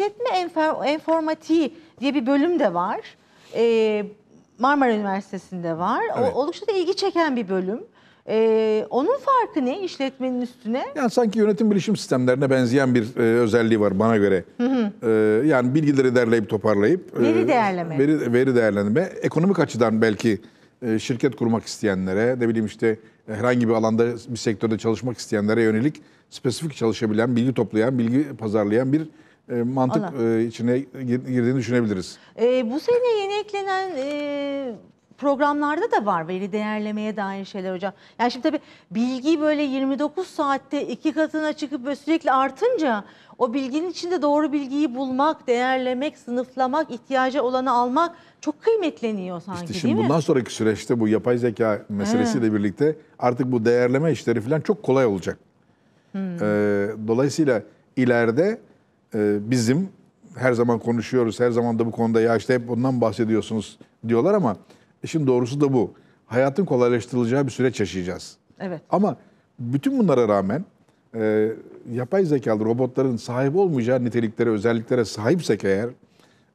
İşletme Enformatiği diye bir bölüm de var. E, Marmara Üniversitesi'nde var. Evet. O, oldukça da ilgi çeken bir bölüm. Ee, onun farkı ne işletmenin üstüne? Yani sanki yönetim bilişim sistemlerine benzeyen bir e, özelliği var bana göre. Hı hı. E, yani bilgileri derleyip toparlayıp e, veri değerleme. E, veri, veri değerlendirme. Ekonomik açıdan belki e, şirket kurmak isteyenlere, ne bileyim işte e, herhangi bir alanda bir sektörde çalışmak isteyenlere yönelik spesifik çalışabilen, bilgi toplayan, bilgi pazarlayan bir e, mantık e, içine girdiğini düşünebiliriz. E, bu sene yeni eklenen e, programlarda da var veri değerlemeye dair şeyler hocam. Yani şimdi tabii bilgi böyle 29 saatte iki katına çıkıp böyle sürekli artınca o bilginin içinde doğru bilgiyi bulmak, değerlemek, sınıflamak, ihtiyaca olanı almak çok kıymetleniyor sanki İşte şimdi değil mi? bundan sonraki süreçte bu yapay zeka meselesiyle He. birlikte artık bu değerleme işleri falan çok kolay olacak. Hmm. Ee, dolayısıyla ileride e, bizim her zaman konuşuyoruz, her zaman da bu konuda ya işte hep bundan bahsediyorsunuz diyorlar ama işin e, doğrusu da bu. Hayatın kolaylaştırılacağı bir süreç yaşayacağız. Evet. Ama bütün bunlara rağmen e, yapay zekalı robotların sahip olmayacağı niteliklere, özelliklere sahipsek eğer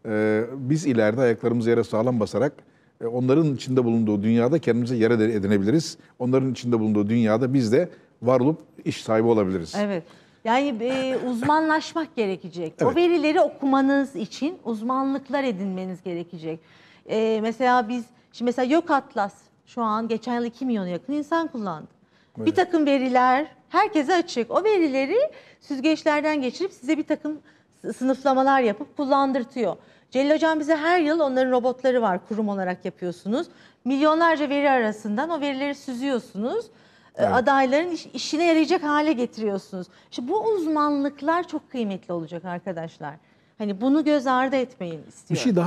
e, biz ileride ayaklarımızı yere sağlam basarak e, onların içinde bulunduğu dünyada kendimize yer edinebiliriz. Onların içinde bulunduğu dünyada biz de var olup iş sahibi olabiliriz. Evet. Yani e, uzmanlaşmak gerekecek. Evet. O verileri okumanız için uzmanlıklar edinmeniz gerekecek. E, mesela biz, şimdi mesela yok atlas şu an geçen yıl 2 milyon yakın insan kullandı. Evet. Bir takım veriler herkese açık. O verileri süzgeçlerden geçirip size bir takım sınıflamalar yapıp kullandırtıyor. Celil Hocam bize her yıl onların robotları var kurum olarak yapıyorsunuz. Milyonlarca veri arasından o verileri süzüyorsunuz. E, evet. adayların iş, işine yarayacak hale getiriyorsunuz. İşte bu uzmanlıklar çok kıymetli olacak arkadaşlar. Hani bunu göz ardı etmeyin istiyorum. Bir şey daha